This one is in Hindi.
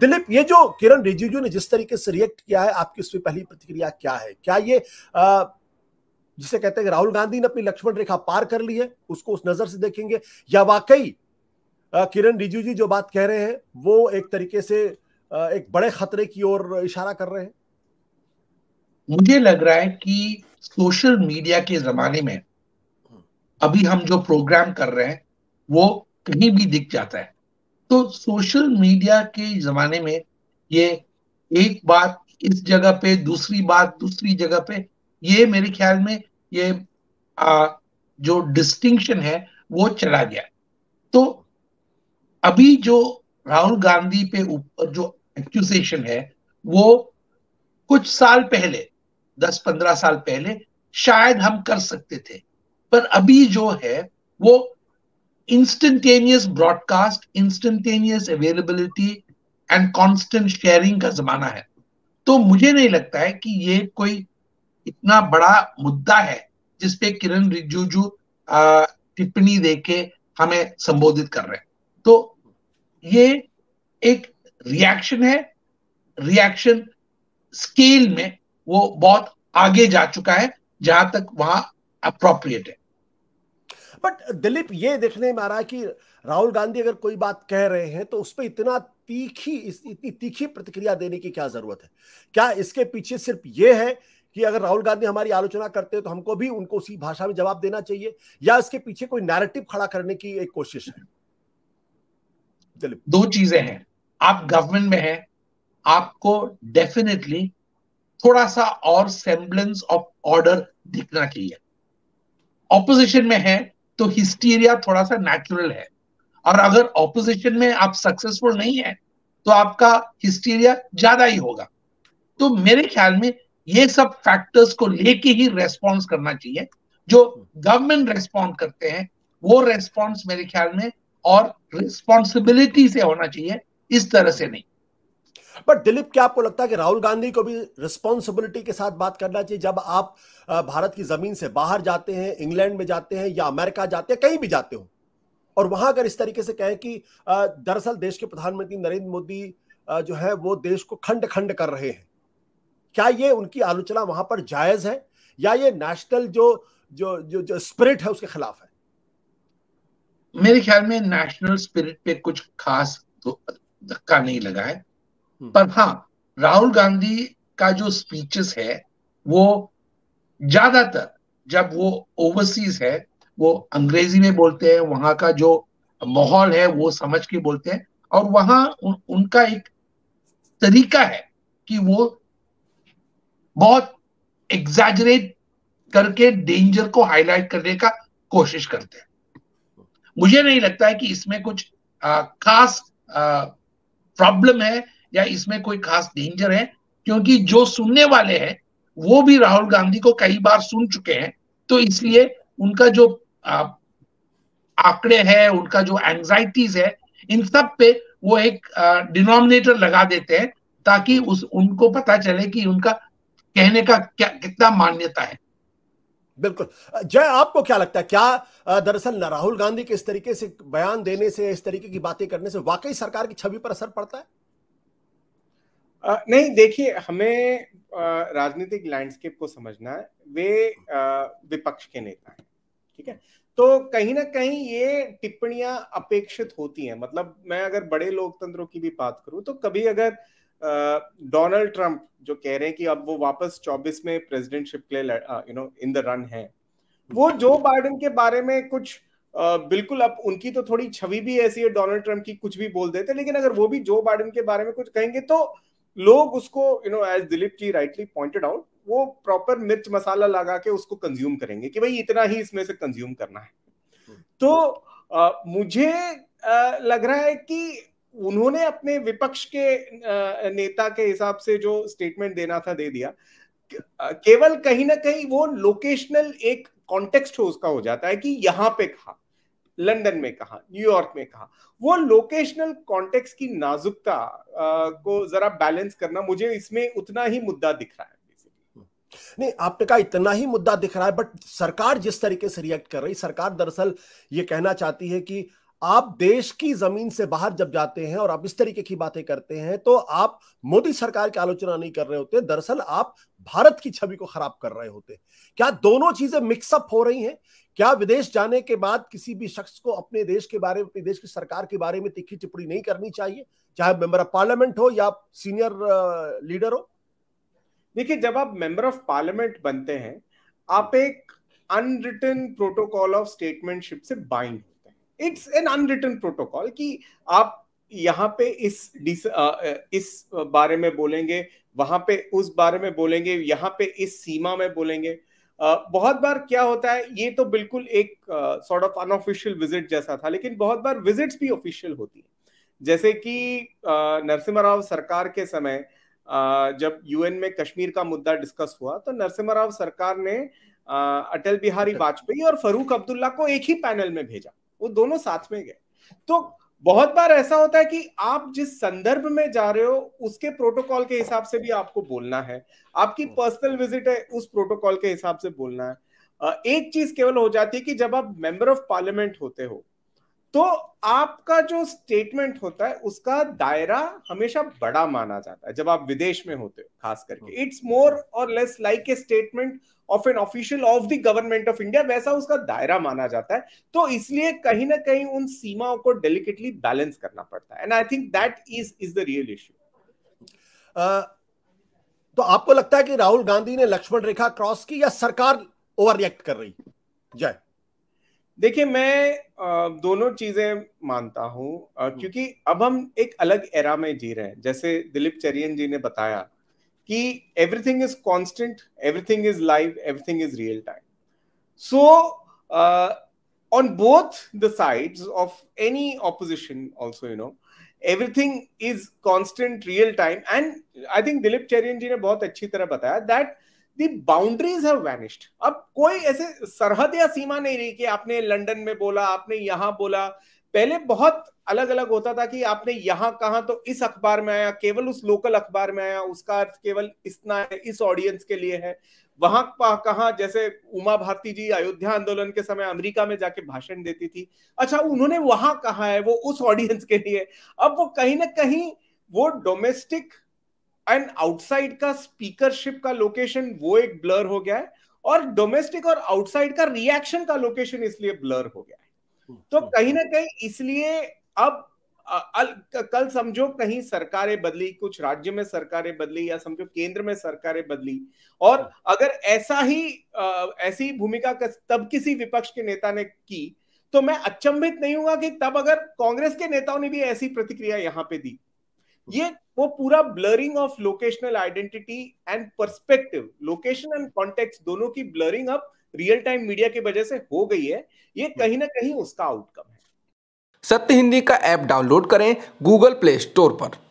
दिलीप ये जो किरण रिजिजू ने जिस तरीके से रिएक्ट किया है आपकी उसमें पहली प्रतिक्रिया क्या है क्या ये आ, जिसे कहते हैं राहुल गांधी ने अपनी लक्ष्मण रेखा पार कर ली है उसको उस नजर से देखेंगे या वाकई किरण रिजिजू जो बात कह रहे हैं वो एक तरीके से आ, एक बड़े खतरे की ओर इशारा कर रहे हैं मुझे लग रहा है कि सोशल मीडिया के जमाने में अभी हम जो प्रोग्राम कर रहे हैं वो कहीं भी दिख जाता है तो सोशल मीडिया के जमाने में ये एक बात इस जगह पे दूसरी बात दूसरी जगह पे ये मेरे ख्याल में ये आ, जो डिस्टिंक्शन है वो चला गया तो अभी जो राहुल गांधी पे ऊपर जो एक्यूजेशन है वो कुछ साल पहले दस पंद्रह साल पहले शायद हम कर सकते थे पर अभी जो है वो instantaneous broadcast instantaneous availability and constant sharing का जमाना है तो मुझे नहीं लगता है कि ये कोई इतना बड़ा मुद्दा है जिसपे किरण रिजिजू टिप्पणी देके हमें संबोधित कर रहे हैं तो ये एक रिएक्शन है रिएक्शन स्केल में वो बहुत आगे जा चुका है जहां तक वहां अप्रोप्रिएट है बट दिलीप ये देखने में आ रहा है कि राहुल गांधी अगर कोई बात कह रहे हैं तो उस पर इतना तीखी इतनी तीखी प्रतिक्रिया देने की क्या जरूरत है क्या इसके पीछे सिर्फ ये है कि अगर राहुल गांधी हमारी आलोचना करते हैं तो हमको भी उनको उसी भाषा में जवाब देना चाहिए या इसके पीछे कोई नैरेटिव खड़ा करने की एक कोशिश है दो चीजें हैं आप गवर्नमेंट में हैं आपको डेफिनेटली थोड़ा सा और सेम्बलेंस ऑफ ऑर्डर दिखना चाहिए ऑपोजिशन में है तो हिस्टीरिया थोड़ा सा नेचुरल है और अगर ऑपोजिशन में आप सक्सेसफुल नहीं है तो आपका हिस्टीरिया ज्यादा ही होगा तो मेरे ख्याल में ये सब फैक्टर्स को लेके ही रेस्पॉन्स करना चाहिए जो गवर्नमेंट रेस्पॉन्ड करते हैं वो रेस्पॉन्स मेरे ख्याल में और रिस्पॉन्सिबिलिटी से होना चाहिए इस तरह से नहीं बट दिलीप क्या आपको लगता है कि राहुल गांधी को भी रिस्पॉन्सिबिलिटी के साथ बात करना चाहिए जब आप भारत की जमीन से बाहर जाते हैं इंग्लैंड में जाते हैं या अमेरिका जाते हैं कहीं भी जाते हो और वहां अगर इस तरीके से कहें कि दरअसल देश के प्रधानमंत्री नरेंद्र मोदी जो है वो देश को खंड खंड कर रहे हैं क्या ये उनकी आलोचना वहां पर जायज है या ये नेशनल जो जो जो, जो स्पिरिट है उसके खिलाफ है मेरे ख्याल में नेशनल स्पिरिट पे कुछ खास धक्का नहीं लगा है हम्म। पर हाँ राहुल गांधी का जो स्पीचेस है वो ज्यादातर जब वो ओवरसीज है वो अंग्रेजी में बोलते हैं वहां का जो माहौल है वो समझ के बोलते हैं और वहां उन, उनका एक तरीका है कि वो बहुत एग्जाजरेट करके डेंजर को हाईलाइट करने का कोशिश करते हैं मुझे नहीं लगता है कि इसमें कुछ आ, खास प्रॉब्लम है या इसमें कोई खास डेंजर है क्योंकि जो सुनने वाले हैं वो भी राहुल गांधी को कई बार सुन चुके हैं तो इसलिए उनका जो आंकड़े है उनका जो एंजाइटीज है इन सब पे वो एक डिनोमिनेटर लगा देते हैं ताकि उस उनको पता चले कि उनका कहने का क्या कितना मान्यता है बिल्कुल जय आपको क्या लगता है क्या दरअसल राहुल गांधी के इस तरीके से बयान देने से इस तरीके की बातें करने से वाकई सरकार की छवि पर असर पड़ता है नहीं देखिए हमें राजनीतिक लैंडस्केप को समझना है वे विपक्ष के नेता हैं ठीक है तो कहीं ना कहीं ये टिप्पणियां अपेक्षित होती हैं मतलब मैं अगर बड़े लोकतंत्रों की भी बात करूं तो कभी अगर डोनाल्ड ट्रंप जो कह रहे हैं कि अब वो वापस 24 में प्रेसिडेंटशिप के लिए you know in the run है वो जो बाइडन के बारे में कुछ बिल्कुल अब उनकी तो थोड़ी छवि भी ऐसी है डोनाल्ड ट्रंप की कुछ भी बोल देते लेकिन अगर वो भी जो बाइडन के बारे में कुछ कहेंगे तो लोग उसको you know as Dilip ji rightly pointed out वो प्रॉपर मिर्च मसाला लगा के उसको कंज्यूम करेंगे कि भाई इतना ही इसमें से कंज्यूम करना है तो आ, मुझे आ, लग रहा है कि उन्होंने अपने विपक्ष के आ, नेता के हिसाब से जो स्टेटमेंट देना था दे दिया केवल कहीं ना कहीं वो लोकेशनल एक कॉन्टेक्स्ट हो उसका हो जाता है कि यहाँ पे खा लंदन में कहा न्यूयॉर्क में कहा वो लोकेशनल कॉन्टेक्स की नाजुकता को जरा बैलेंस करना मुझे इसमें उतना ही मुद्दा दिख रहा है हम्म। नहीं आपने कहा इतना ही मुद्दा दिख रहा है बट सरकार जिस तरीके से रिएक्ट कर रही सरकार दरअसल ये कहना चाहती है कि आप देश की जमीन से बाहर जब जाते हैं और आप इस तरीके की बातें करते हैं तो आप मोदी सरकार की आलोचना नहीं कर रहे होते दरअसल आप भारत की छवि को खराब कर रहे होते क्या दोनों चीजें मिक्सअप हो रही हैं क्या विदेश जाने के बाद किसी भी शख्स को अपने देश के बारे में अपने देश की सरकार के बारे में तिखी टिप्पणी नहीं करनी चाहिए चाहे मेंबर ऑफ पार्लियामेंट हो या सीनियर लीडर हो देखिए जब आप मेंबर ऑफ पार्लियामेंट बनते हैं आप एक अनरिटन प्रोटोकॉल ऑफ स्टेटमेंटशिप से बाइंड हो इट्स एन अनरिटन प्रोटोकॉल कि आप यहाँ पे इस डिस, इस बारे में बोलेंगे वहां पे उस बारे में बोलेंगे यहाँ पे इस सीमा में बोलेंगे बहुत बार क्या होता है ये तो बिल्कुल एक सॉर्ट ऑफ अनऑफिशियल विजिट जैसा था लेकिन बहुत बार विजिट्स भी ऑफिशियल होती है जैसे कि नरसिम्हा राव सरकार के समय जब यूएन में कश्मीर का मुद्दा डिस्कस हुआ तो नरसिम्हा राव सरकार ने अटल बिहारी अच्छा। वाजपेयी और फरूक अब्दुल्ला को एक ही पैनल में भेजा वो दोनों साथ में गए तो बहुत बार ऐसा होता है कि आप जिस संदर्भ में जा रहे हो उसके प्रोटोकॉल के हिसाब से भी आपको बोलना है आपकी हम्म। पर्सनल विजिट है उस प्रोटोकॉल के हिसाब से बोलना है एक चीज केवल हो जाती है कि जब आप मेंबर ऑफ पार्लियामेंट होते हो तो आपका जो स्टेटमेंट होता है उसका दायरा हमेशा बड़ा माना जाता है जब आप विदेश में होते हो खास करके इट्स मोर और less like a statement of an official of the government of India वैसा उसका दायरा माना जाता है तो इसलिए कहीं ना कहीं उन सीमाओं को डेलिकेटली बैलेंस करना पड़ता है and I think that is is the real issue तो आपको लगता है कि राहुल गांधी ने लक्ष्मण रेखा क्रॉस की या सरकार ओवर रिएक्ट कर रही जय देखिए मैं दोनों चीजें मानता हूं हम्म। क्योंकि अब हम एक अलग एरा में जी रहे हैं जैसे दिलीप चरियन जी ने बताया कि everything is constant everything is live everything is real time so on both the sides of any opposition also you know everything is constant real time and I think Dilip Cherian ji ने बहुत अच्छी तरह बताया दैट बाउंड्रीज है अब कोई ऐसे सरहद या सीमा नहीं रही कि आपने लंदन में बोला आपने यहां बोला पहले बहुत अलग अलग होता था कि आपने यहां कहा तो इस अखबार में आया केवल उस लोकल अखबार में आया उसका अर्थ केवल इतना है इस ऑडियंस के लिए है वहां कहा जैसे उमा भारती जी अयोध्या आंदोलन के समय अमेरिका में जाके भाषण देती थी अच्छा उन्होंने वहां कहा है वो उस ऑडियंस के लिए अब वो कहीं ना कहीं वो डोमेस्टिक एंड आउटसाइड का स्पीकरशिप का लोकेशन वो एक ब्लर हो गया है और डोमेस्टिक और आउटसाइड का रिएक्शन का लोकेशन इसलिए ब्लर हो गया है hmm. तो कहीं ना hmm. कहीं इसलिए अब कल समझो कहीं सरकारें बदली कुछ राज्य में सरकारें बदली या समझो केंद्र में सरकारें बदली और hmm. अगर ऐसा ही ऐसी भूमिका तब किसी विपक्ष के नेता ने की तो मैं अचंभित नहीं हुआ कि तब अगर कांग्रेस के नेताओं ने भी ऐसी प्रतिक्रिया यहाँ पे दी ये वो पूरा blurring of locational identity and perspective location and context दोनों की ब्लरिंग अब रियल टाइम मीडिया की वजह से हो गई है ये कहीं ना कहीं उसका आउटकम है सत्य हिंदी का ऐप डाउनलोड करें गूगल प्ले स्टोर पर